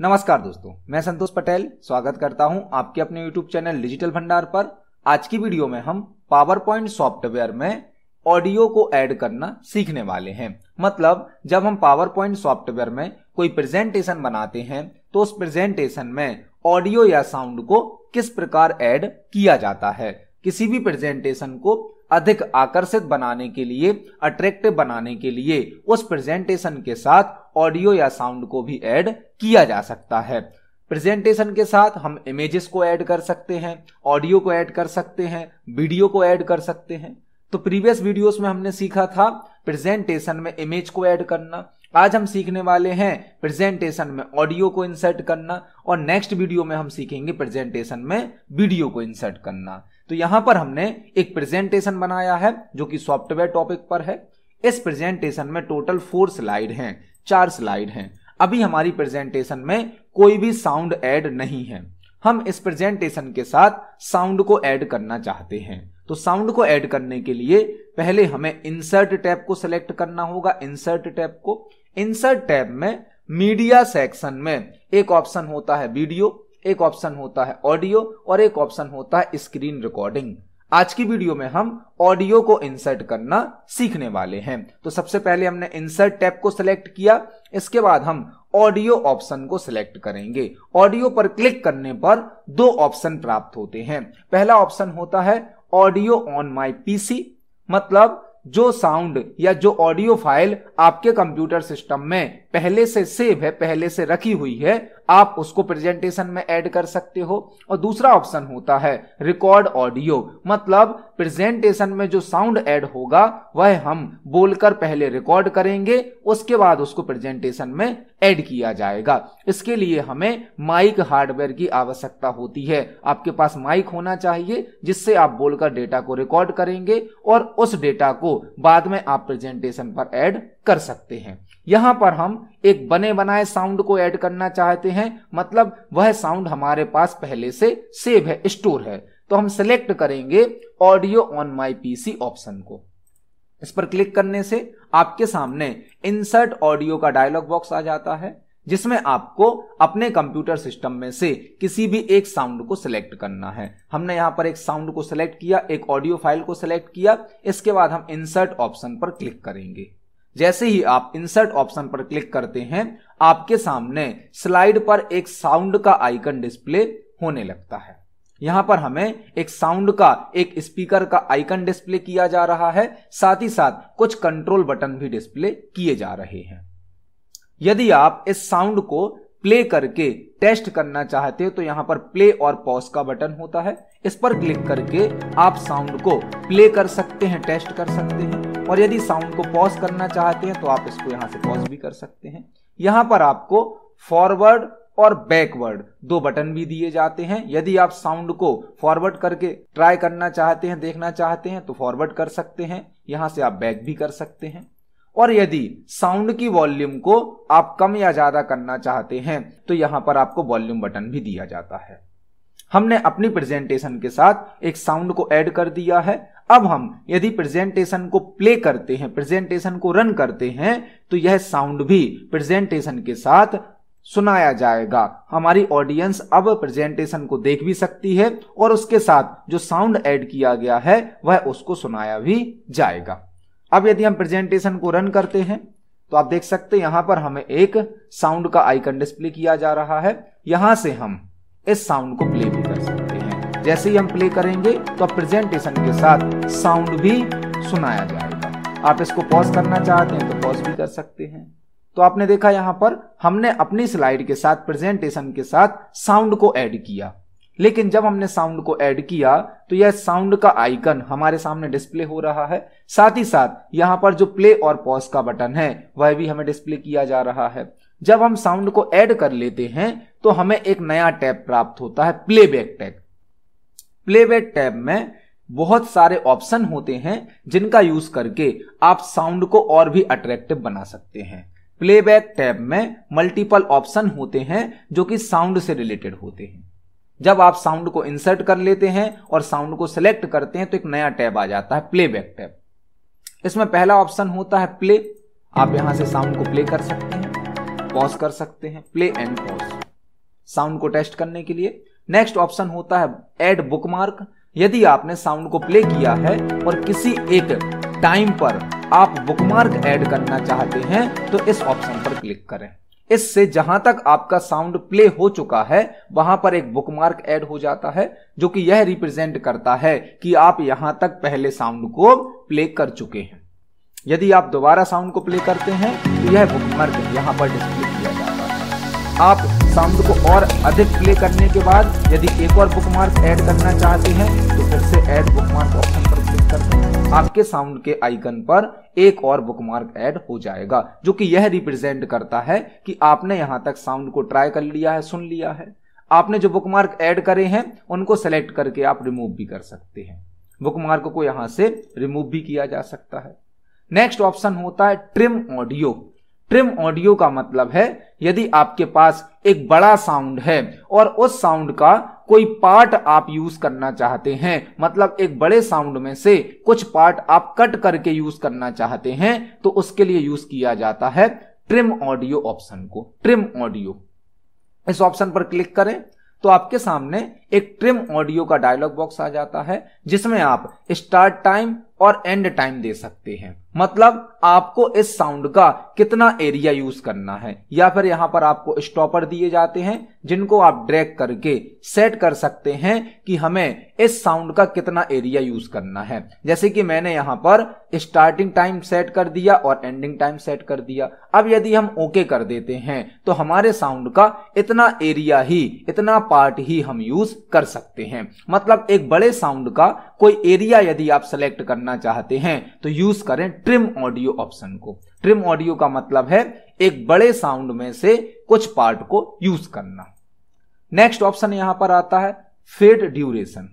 नमस्कार दोस्तों मैं संतोष पटेल स्वागत करता हूं आपके अपने YouTube चैनल डिजिटल भंडार पर आज की वीडियो में हम पावर पॉइंट सॉफ्टवेयर में ऑडियो को ऐड करना सीखने वाले हैं मतलब जब हम पावर पॉइंट सॉफ्टवेयर में कोई प्रेजेंटेशन बनाते हैं तो उस प्रेजेंटेशन में ऑडियो या साउंड को किस प्रकार ऐड किया जाता है किसी भी प्रेजेंटेशन को अधिक आकर्षित बनाने के लिए अट्रैक्टिव बनाने के लिए उस प्रेजेंटेशन के साथ ऑडियो या साउंड को भी ऐड किया जा सकता है प्रेजेंटेशन के साथ हम इमेजेस को ऐड कर सकते हैं ऑडियो को ऐड कर सकते हैं वीडियो को ऐड कर सकते हैं तो प्रीवियस वीडियोस में हमने सीखा था प्रेजेंटेशन में इमेज को ऐड करना आज हम सीखने वाले हैं प्रेजेंटेशन में ऑडियो को इंसर्ट करना और नेक्स्ट वीडियो में हम सीखेंगे प्रेजेंटेशन में वीडियो को इंसर्ट करना तो यहां पर हमने एक प्रेजेंटेशन बनाया है जो कि सॉफ्टवेयर टॉपिक पर है इस प्रेजेंटेशन में टोटल फोर स्लाइड हैं चार स्लाइड हैं अभी हमारी प्रेजेंटेशन में कोई भी साउंड ऐड नहीं है हम इस प्रेजेंटेशन के साथ साउंड को ऐड करना चाहते हैं तो साउंड को ऐड करने के लिए पहले हमें इंसर्ट टैब को सिलेक्ट करना होगा इंसर्ट टैब को इंसर्ट टैब में मीडिया सेक्शन में एक ऑप्शन होता है वीडियो एक ऑप्शन होता है ऑडियो और एक ऑप्शन होता है स्क्रीन रिकॉर्डिंग आज की वीडियो में हम ऑडियो को इंसर्ट करना सीखने वाले हैं तो सबसे पहले हमने इंसर्ट टैब को सिलेक्ट किया इसके बाद हम ऑडियो ऑप्शन को सिलेक्ट करेंगे ऑडियो पर क्लिक करने पर दो ऑप्शन प्राप्त होते हैं पहला ऑप्शन होता है ऑडियो ऑन माई पीसी मतलब जो साउंड या जो ऑडियो फाइल आपके कंप्यूटर सिस्टम में पहले से सेव है पहले से रखी हुई है आप उसको प्रेजेंटेशन में ऐड कर सकते हो और दूसरा ऑप्शन होता है रिकॉर्ड ऑडियो मतलब प्रेजेंटेशन में जो साउंड ऐड होगा वह हम बोलकर पहले रिकॉर्ड करेंगे उसके बाद उसको प्रेजेंटेशन में ऐड किया जाएगा इसके लिए हमें माइक हार्डवेयर की आवश्यकता होती है आपके पास माइक होना चाहिए जिससे आप बोलकर डेटा को रिकॉर्ड करेंगे और उस डेटा को बाद में आप प्रेजेंटेशन पर ऐड कर सकते हैं यहां पर हम एक बने बनाए साउंड को ऐड करना चाहते हैं मतलब वह साउंड हमारे पास पहले से सेव है स्टोर है तो हम सेलेक्ट करेंगे audio on my PC option को इस पर क्लिक करने से आपके सामने इंसर्ट ऑडियो का डायलॉग बॉक्स आ जाता है जिसमें आपको अपने कंप्यूटर सिस्टम में से किसी भी एक साउंड को सिलेक्ट करना है हमने यहां पर एक साउंड को सिलेक्ट किया एक ऑडियो फाइल को सिलेक्ट किया इसके बाद हम इंसर्ट ऑप्शन पर क्लिक करेंगे जैसे ही आप इंसर्ट ऑप्शन पर क्लिक करते हैं आपके सामने स्लाइड पर एक साउंड का आइकन डिस्प्ले होने लगता है यहां पर हमें एक साउंड का एक स्पीकर का आइकन डिस्प्ले किया जा रहा है साथ ही साथ कुछ कंट्रोल बटन भी डिस्प्ले किए जा रहे हैं यदि आप इस साउंड को प्ले करके टेस्ट करना चाहते हो तो यहाँ पर प्ले और पॉज का बटन होता है इस पर क्लिक करके आप साउंड को प्ले कर सकते हैं टेस्ट कर सकते हैं और यदि साउंड को पॉज करना चाहते हैं तो आप इसको यहाँ से पॉज भी कर सकते हैं यहाँ पर आपको फॉरवर्ड और बैकवर्ड दो बटन भी दिए जाते हैं यदि आप साउंड को फॉरवर्ड करके ट्राई करना चाहते हैं देखना चाहते हैं तो फॉरवर्ड कर सकते हैं यहाँ से आप बैक भी कर सकते हैं और यदि साउंड की वॉल्यूम को आप कम या ज्यादा करना चाहते हैं तो यहां पर आपको वॉल्यूम बटन भी दिया जाता है हमने अपनी प्रेजेंटेशन के साथ एक साउंड को ऐड कर दिया है अब हम यदि प्रेजेंटेशन को प्ले करते हैं प्रेजेंटेशन को रन करते हैं तो यह साउंड भी प्रेजेंटेशन के साथ सुनाया जाएगा हमारी ऑडियंस अब प्रेजेंटेशन को देख भी सकती है और उसके साथ जो साउंड ऐड किया गया है वह उसको सुनाया भी जाएगा अब यदि हम प्रेजेंटेशन को रन करते हैं तो आप देख सकते हैं यहां पर हमें एक साउंड का आइकन डिस्प्ले किया जा रहा है यहां से हम इस साउंड को प्ले भी कर सकते हैं जैसे ही हम प्ले करेंगे तो प्रेजेंटेशन के साथ साउंड भी सुनाया जाएगा आप इसको पॉज करना चाहते हैं तो पॉज भी कर सकते हैं तो आपने देखा यहां पर हमने अपनी स्लाइड के साथ प्रेजेंटेशन के साथ साउंड को ऐड किया लेकिन जब हमने साउंड को ऐड किया तो यह साउंड का आइकन हमारे सामने डिस्प्ले हो रहा है साथ ही साथ यहाँ पर जो प्ले और पॉज का बटन है वह भी हमें डिस्प्ले किया जा रहा है जब हम साउंड को ऐड कर लेते हैं तो हमें एक नया टैब प्राप्त होता है प्लेबैक टैब प्लेबैक टैब में बहुत सारे ऑप्शन होते हैं जिनका यूज करके आप साउंड को और भी अट्रैक्टिव बना सकते हैं प्लेबैक टैब में मल्टीपल ऑप्शन होते हैं जो कि साउंड से रिलेटेड होते हैं जब आप साउंड को इंसर्ट कर लेते हैं और साउंड को सिलेक्ट करते हैं तो एक नया टैब आ जाता है प्ले बैक टैब इसमें पहला ऑप्शन होता है प्ले आप यहां से साउंड को प्ले कर सकते हैं पॉज कर सकते हैं प्ले एंड पॉज साउंड को टेस्ट करने के लिए नेक्स्ट ऑप्शन होता है एड बुकमार्क यदि आपने साउंड को प्ले किया है और किसी एक टाइम पर आप बुकमार्क ऐड करना चाहते हैं तो इस ऑप्शन पर क्लिक करें इससे जहां तक आपका साउंड प्ले हो चुका है वहां पर एक बुकमार्क ऐड हो जाता है जो कि यह रिप्रेजेंट करता है कि आप यहां तक पहले साउंड को प्ले कर चुके हैं यदि आप दोबारा साउंड को प्ले करते हैं तो यह बुकमार्क यहां पर डिस्प्ले किया जाता है आप साउंड को और अधिक प्ले करने के बाद यदि एक और बुकमार्क ऐड करना चाहते हैं तो फिर से ऐड बुकमार्क ऑप्शन पर क्लिक करते हैं आपके साउंड के आइकन पर एक और बुकमार्क ऐड हो जाएगा जो कि यह रिप्रेजेंट करता है कि आपने यहां तक साउंड को ट्राई कर लिया है सुन लिया है आपने जो बुकमार्क ऐड करे हैं उनको सेलेक्ट करके आप रिमूव भी कर सकते हैं बुकमार्क को यहां से रिमूव भी किया जा सकता है नेक्स्ट ऑप्शन होता है ट्रिम ऑडियो ट्रिम ऑडियो का मतलब है यदि आपके पास एक बड़ा साउंड है और उस साउंड का कोई पार्ट आप यूज करना चाहते हैं मतलब एक बड़े साउंड में से कुछ पार्ट आप कट करके यूज करना चाहते हैं तो उसके लिए यूज किया जाता है ट्रिम ऑडियो ऑप्शन को ट्रिम ऑडियो इस ऑप्शन पर क्लिक करें तो आपके सामने एक ट्रिम ऑडियो का डायलॉग बॉक्स आ जाता है जिसमें आप स्टार्ट टाइम और एंड टाइम दे सकते हैं मतलब आपको इस साउंड का कितना एरिया यूज करना है या फिर यहां पर आपको स्टॉपर दिए जाते हैं जिनको आप ड्रैग करके सेट कर सकते हैं कि हमें इस साउंड का कितना एरिया यूज करना है जैसे कि मैंने यहां पर स्टार्टिंग टाइम सेट कर दिया और एंडिंग टाइम सेट कर दिया अब यदि हम ओके कर देते हैं तो हमारे साउंड का इतना एरिया ही इतना पार्ट ही हम यूज कर सकते हैं मतलब एक बड़े साउंड का कोई एरिया यदि आप सेलेक्ट करना चाहते हैं तो यूज करें ट्रिम ऑडियो ऑप्शन को ट्रिम ऑडियो का मतलब है एक बड़े साउंड में से कुछ पार्ट को यूज करना नेक्स्ट ऑप्शन यहां पर आता है फेड ड्यूरेशन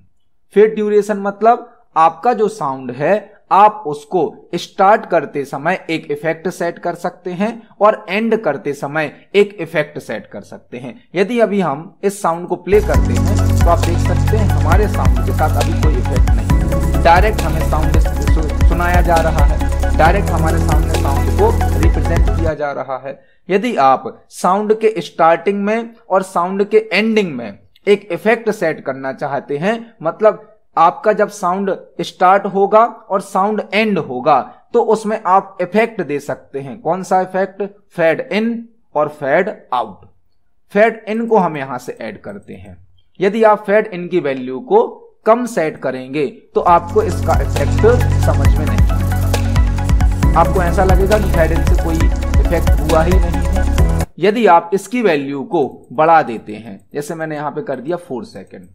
फेड ड्यूरेशन मतलब आपका जो साउंड है आप उसको स्टार्ट करते समय एक इफेक्ट सेट कर सकते हैं और एंड करते समय एक इफेक्ट सेट कर सकते हैं यदि अभी हम इस साउंड को प्ले करते हैं तो आप देख सकते हैं हमारे साउंड के साथ अभी कोई इफेक्ट नहीं डायरेक्ट हमें साउंड सुनाया जा रहा है डायरेक्ट हमारे सामने साउंड को रिप्रेजेंट किया जा रहा है यदि आप साउंड के स्टार्टिंग में और साउंड के एंडिंग में एक इफेक्ट सेट करना चाहते हैं मतलब आपका जब साउंड स्टार्ट होगा और साउंड एंड होगा तो उसमें आप इफेक्ट दे सकते हैं कौन सा इफेक्ट फेड इन और फेड आउट फेड इन को हम यहां से ऐड करते हैं यदि आप फेड इन की वैल्यू को कम सेट करेंगे तो आपको इसका इफेक्ट समझ में नहीं आएगा आपको ऐसा लगेगा कि फेड इन से कोई इफेक्ट हुआ ही नहीं है यदि आप इसकी वैल्यू को बढ़ा देते हैं जैसे मैंने यहां पे कर दिया फोर सेकेंड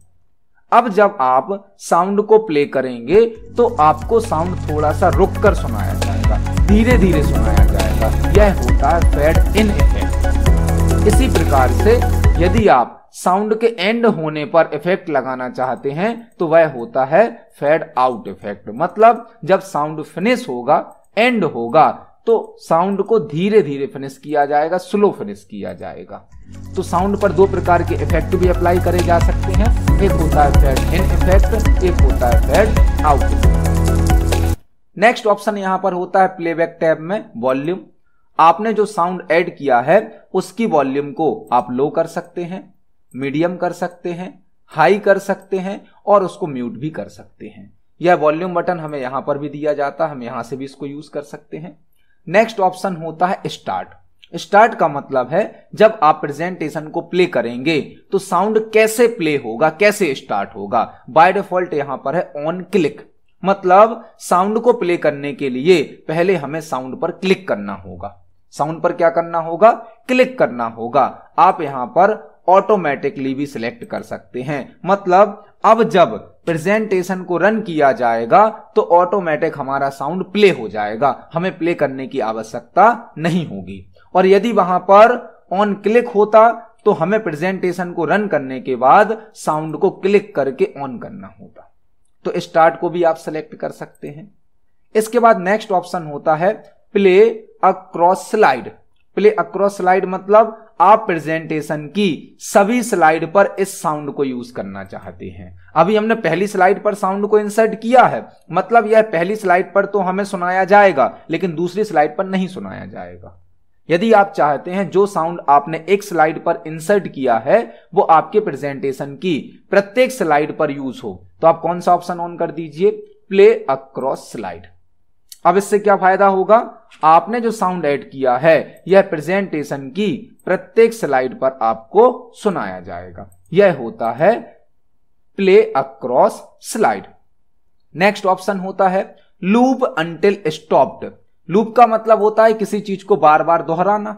अब जब आप साउंड को प्ले करेंगे तो आपको साउंड थोड़ा सा रुक कर सुनाया जाएगा धीरे धीरे सुनाया जाएगा यह होता है फेड इन इफेक्ट इसी प्रकार से यदि आप साउंड के एंड होने पर इफेक्ट लगाना चाहते हैं तो वह होता है फेड आउट इफेक्ट मतलब जब साउंड फिनिश होगा एंड होगा तो साउंड को धीरे धीरे फिनिश किया जाएगा स्लो फिनिश किया जाएगा तो साउंड पर दो प्रकार के इफेक्ट भी अप्लाई करे जा सकते हैं एक होता है फेड इन इफेक्ट एक होता है फेड आउट नेक्स्ट ऑप्शन यहां पर होता है प्लेबैक टैब में वॉल्यूम आपने जो साउंड ऐड किया है उसकी वॉल्यूम को आप लो कर सकते हैं मीडियम कर सकते हैं हाई कर सकते हैं और उसको म्यूट भी कर सकते हैं यह वॉल्यूम बटन हमें यहां पर भी दिया जाता है हम यहां से भी इसको यूज कर सकते हैं नेक्स्ट ऑप्शन होता है स्टार्ट स्टार्ट का मतलब है जब आप प्रेजेंटेशन को प्ले करेंगे तो साउंड कैसे प्ले होगा कैसे स्टार्ट होगा बाय डिफॉल्ट यहां पर है ऑन क्लिक मतलब साउंड को प्ले करने के लिए पहले हमें साउंड पर क्लिक करना होगा साउंड पर क्या करना होगा क्लिक करना होगा आप यहां पर ऑटोमेटिकली भी सिलेक्ट कर सकते हैं मतलब अब जब प्रेजेंटेशन को रन किया जाएगा तो ऑटोमेटिक हमारा साउंड प्ले हो जाएगा हमें प्ले करने की आवश्यकता नहीं होगी और यदि वहां पर ऑन क्लिक होता तो हमें प्रेजेंटेशन को रन करने के बाद साउंड को क्लिक करके ऑन करना होता तो स्टार्ट को भी आप सेलेक्ट कर सकते हैं इसके बाद नेक्स्ट ऑप्शन होता है play across slide play across slide मतलब आप प्रेजेंटेशन की सभी स्लाइड पर इस साउंड को यूज करना चाहते हैं अभी हमने पहली स्लाइड पर साउंड को इंसर्ट किया है मतलब यह पहली स्लाइड पर तो हमें सुनाया जाएगा लेकिन दूसरी स्लाइड पर नहीं सुनाया जाएगा यदि आप चाहते हैं जो साउंड आपने एक स्लाइड पर इंसर्ट किया है वो आपके प्रेजेंटेशन की प्रत्येक स्लाइड पर यूज हो तो आप कौन सा ऑप्शन ऑन कर दीजिए प्ले अक्रॉस स्लाइड अब इससे क्या फायदा होगा आपने जो साउंड ऐड किया है यह प्रेजेंटेशन की प्रत्येक स्लाइड पर आपको सुनाया जाएगा यह होता है play across slide next option होता है लूप अंटिल स्टॉप्ड लूप का मतलब होता है किसी चीज को बार बार दोहराना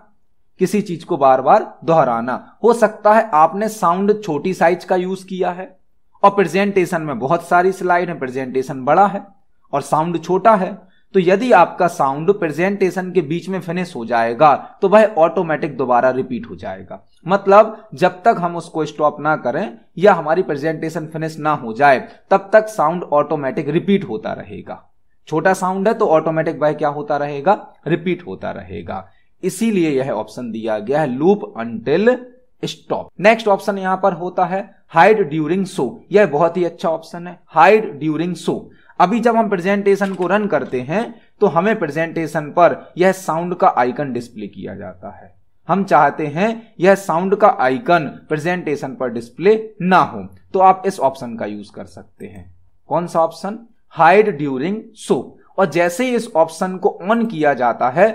किसी चीज को बार बार दोहराना हो सकता है आपने साउंड छोटी साइज का यूज किया है और प्रेजेंटेशन में बहुत सारी स्लाइड है प्रेजेंटेशन बड़ा है और साउंड छोटा है तो यदि आपका साउंड प्रेजेंटेशन के बीच में फिनिश हो जाएगा तो वह ऑटोमेटिक दोबारा रिपीट हो जाएगा मतलब जब तक हम उसको स्टॉप ना करें या हमारी प्रेजेंटेशन फिनिश ना हो जाए तब तक साउंड ऑटोमेटिक रिपीट होता रहेगा छोटा साउंड है तो ऑटोमेटिक वह क्या होता रहेगा रिपीट होता रहेगा इसीलिए यह ऑप्शन दिया गया है loop until stop next option यहां पर होता है हाइड ड्यूरिंग शो यह बहुत ही अच्छा ऑप्शन है हाइड ड्यूरिंग शो अभी जब हम प्रेजेंटेशन को रन करते हैं तो हमें प्रेजेंटेशन पर यह साउंड का आइकन डिस्प्ले किया जाता है हम चाहते हैं यह साउंड का आइकन प्रेजेंटेशन पर डिस्प्ले ना हो तो आप इस ऑप्शन का यूज कर सकते हैं कौन सा ऑप्शन हाइड ड्यूरिंग शो और जैसे ही इस ऑप्शन को ऑन किया जाता है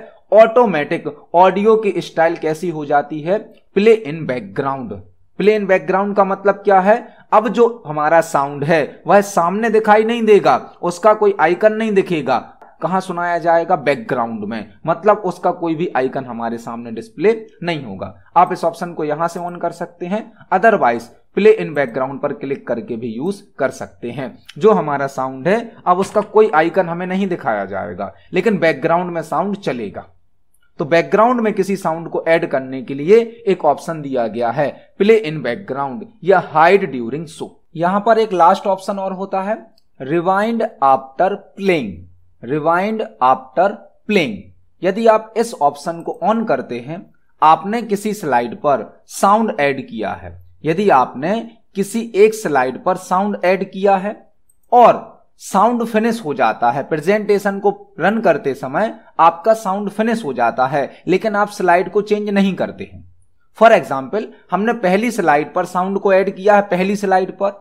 ऑटोमेटिक ऑडियो की स्टाइल कैसी हो जाती है play in background play in background का मतलब क्या है अब जो हमारा साउंड है वह सामने दिखाई नहीं देगा उसका कोई आइकन नहीं दिखेगा कहां सुनाया जाएगा बैकग्राउंड में मतलब उसका कोई भी आइकन हमारे सामने डिस्प्ले नहीं होगा आप इस ऑप्शन को यहां से ऑन कर सकते हैं अदरवाइज प्ले इन बैकग्राउंड पर क्लिक करके भी यूज कर सकते हैं जो हमारा साउंड है अब उसका कोई आइकन हमें नहीं दिखाया जाएगा लेकिन बैकग्राउंड में साउंड चलेगा तो बैकग्राउंड में किसी साउंड को ऐड करने के लिए एक ऑप्शन दिया गया है प्ले इन बैकग्राउंड या हाइड ड्यूरिंग शो यहां पर एक लास्ट ऑप्शन और होता है rewind after playing rewind after playing यदि आप इस ऑप्शन को ऑन करते हैं आपने किसी स्लाइड पर साउंड ऐड किया है यदि आपने किसी एक स्लाइड पर साउंड ऐड किया है और साउंड फिनिश हो जाता है प्रेजेंटेशन को रन करते समय आपका साउंड फिनिश हो जाता है लेकिन आप स्लाइड को चेंज नहीं करते हैं फॉर एग्जाम्पल हमने पहली स्लाइड पर साउंड को ऐड किया है पहली स्लाइड पर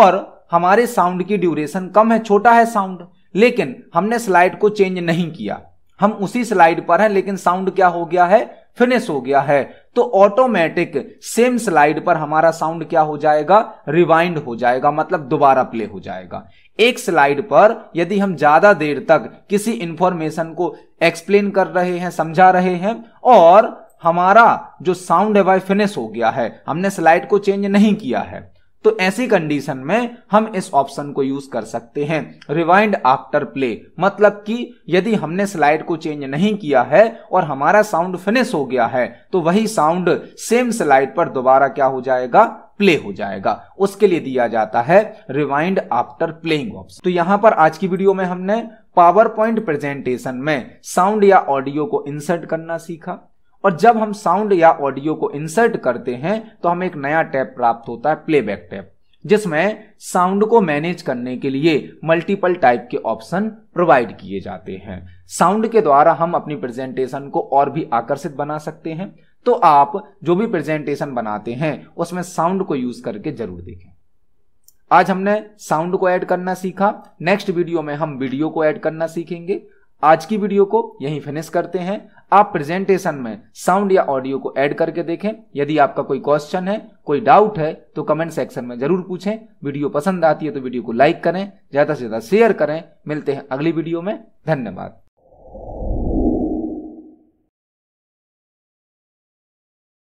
और हमारे साउंड की ड्यूरेशन कम है छोटा है साउंड लेकिन हमने स्लाइड को चेंज नहीं किया हम उसी स्लाइड पर हैं लेकिन साउंड क्या हो गया है फिनिश हो गया है तो ऑटोमेटिक सेम स्लाइड पर हमारा साउंड क्या हो जाएगा रिवाइंड हो जाएगा मतलब दोबारा प्ले हो जाएगा एक स्लाइड पर यदि हम ज्यादा देर तक किसी इंफॉर्मेशन को एक्सप्लेन कर रहे हैं समझा रहे हैं और हमारा जो साउंड है वाई फिनिश हो गया है हमने स्लाइड को चेंज नहीं किया है तो ऐसी कंडीशन में हम इस ऑप्शन को यूज कर सकते हैं रिवाइंड आफ्टर प्ले मतलब कि यदि हमने स्लाइड को चेंज नहीं किया है और हमारा साउंड फिनिश हो गया है तो वही साउंड सेम स्लाइड पर दोबारा क्या हो जाएगा प्ले हो जाएगा उसके लिए दिया जाता है रिवाइंड आफ्टर प्लेइंग ऑप्शन तो यहां पर आज की वीडियो में हमने पावर पॉइंट प्रेजेंटेशन में साउंड या ऑडियो को इंसर्ट करना सीखा और जब हम साउंड या ऑडियो को इंसर्ट करते हैं तो हमें एक नया टैब प्राप्त होता है प्लेबैक टैब जिसमें साउंड को मैनेज करने के लिए मल्टीपल टाइप के ऑप्शन प्रोवाइड किए जाते हैं साउंड के द्वारा हम अपनी प्रेजेंटेशन को और भी आकर्षित बना सकते हैं तो आप जो भी प्रेजेंटेशन बनाते हैं उसमें साउंड को यूज करके जरूर देखें आज हमने साउंड को ऐड करना सीखा नेक्स्ट वीडियो में हम वीडियो को ऐड करना सीखेंगे आज की वीडियो को यहीं फिनिश करते हैं आप प्रेजेंटेशन में साउंड या ऑडियो को ऐड करके देखें यदि आपका कोई क्वेश्चन है कोई डाउट है तो कमेंट सेक्शन में जरूर पूछें वीडियो पसंद आती है तो वीडियो को लाइक करें ज़्यादा से ज़्यादा शेयर करें मिलते हैं अगली वीडियो में धन्यवाद